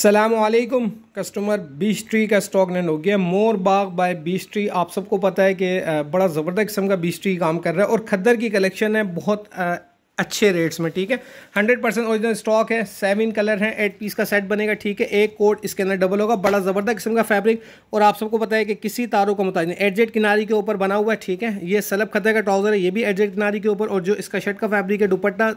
सलामकुम कस्टमर बीस ट्री का स्टॉक नैन हो गया मोर बाग बाय बीस ट्री आप सबको पता है कि बड़ा ज़बरदस्त किस्म का बीस ट्री काम कर रहा है और खद्दर की कलेक्शन है बहुत अच्छे रेट्स में ठीक है हंड्रेड परसेंट ओरिजिनल स्टॉक है सेवन कलर है एट पीस का सेट बनेगा ठीक है एक कोट इसके अंदर डबल होगा बड़ा ज़बरदस्त किस्म का फैब्रिक और आप सबको पता है कि किसी तारों का मुताबिक एडजेट किनारी के ऊपर बना हुआ है ठीक है ये सलब खद्दर का ट्राउज़र है ये भी एडजेट किनारी के ऊपर और जो इसका शर्ट का फैब्रिक है दुपट्टा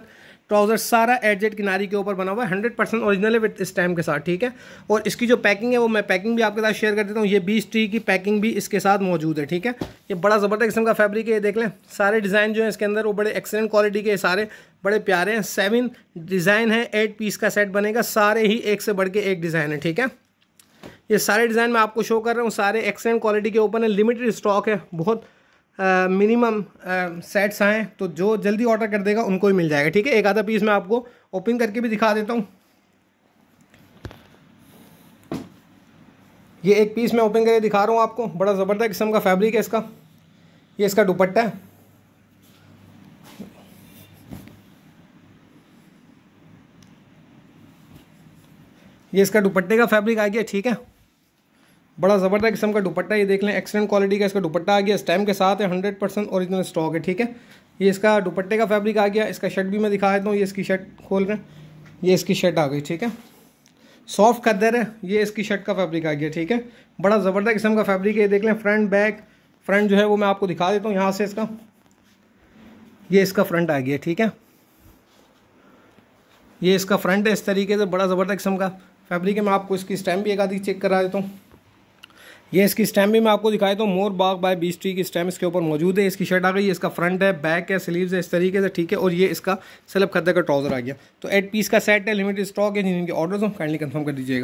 ट्राउज़र सारा एडजेट किनारी के ऊपर बना हुआ है हंड्रेड परसेंट ऑरिजिनल है विथ स्टैम के साथ ठीक है और इसकी जो पैकिंग है वो मैं पैकिंग भी आपके साथ शेयर कर देता हूँ ये बीस टी की पैकिंग भी इसके साथ मौजूद है ठीक है ये बड़ा ज़बरदस्त किस्म का फैब्रिक है ये देख लें सारे डिज़ाइन जो है इसके अंदर वो बड़े एक्सेलेंट क्वालिटी के सारे बड़े प्यारे हैं सेवन डिज़ाइन है एट पीस का सेट बनेगा सारे ही एक से बढ़ के एक डिज़ाइन है ठीक है ये सारे डिज़ाइन मैं आपको शो कर रहा हूँ सारे एक्सेलेंट क्वालिटी के ओपन है लिमिटेड स्टॉक है बहुत मिनिमम सेट्स आएँ तो जो जल्दी ऑर्डर कर देगा उनको ही मिल जाएगा ठीक है एक आधा पीस मैं आपको ओपन करके भी दिखा देता हूँ ये एक पीस मैं ओपन करके दिखा रहा हूँ आपको बड़ा ज़बरदस्त किस्म का फैब्रिक है इसका ये इसका दुपट्टा है ये इसका दुपट्टे का फैब्रिक आ गया ठीक है बड़ा ज़बरदस्त किस्म का दुपट्टा ये देख लें एक्सलेंट क्वालिटी का इसका दुपट्टा आ गया स्टैम के साथ है हंड्रेड परसेंट औरिजिनल स्टॉक है ठीक है ये इसका दुपट्टे का फैब्रिक आ गया इसका शर्ट भी मैं दिखा देता हूँ ये इसकी शर्ट खोल रहे हैं ये इसकी शर्ट आ गई ठीक है सॉफ्ट कदर है ये इसकी शर्ट का फैब्रिक आ गया ठीक है बड़ा ज़बरदस्त किस्म का फैब्रिक है ये देख लें फ्रंट बैक फ्रंट जो है वो मैं आपको दिखा देता हूँ यहाँ से इसका ये इसका फ्रंट आ गया ठीक है ये इसका फ्रंट है इस तरीके से बड़ा ज़बरदस्त किस्म का फैब्रिक है मैं आपको इसकी स्टैम्प भी एक आधी चेक करा देता हूँ ये इसकी स्टैम भी मैं आपको दिखाई तो मोर बाग बाय बीस ट्री की स्टैम इसके ऊपर मौजूद है इसकी शर्ट आ गई इसका फ्रंट है बैक है स्लीव्स है इस तरीके से ठीक है और ये इसका सलब खद्दा का ट्राउजर आ गया तो एट पीस का सेट है लिमिटेड स्टॉक है जिनके ऑर्डर्स हम काइंडली कन्फर्म कर दीजिएगा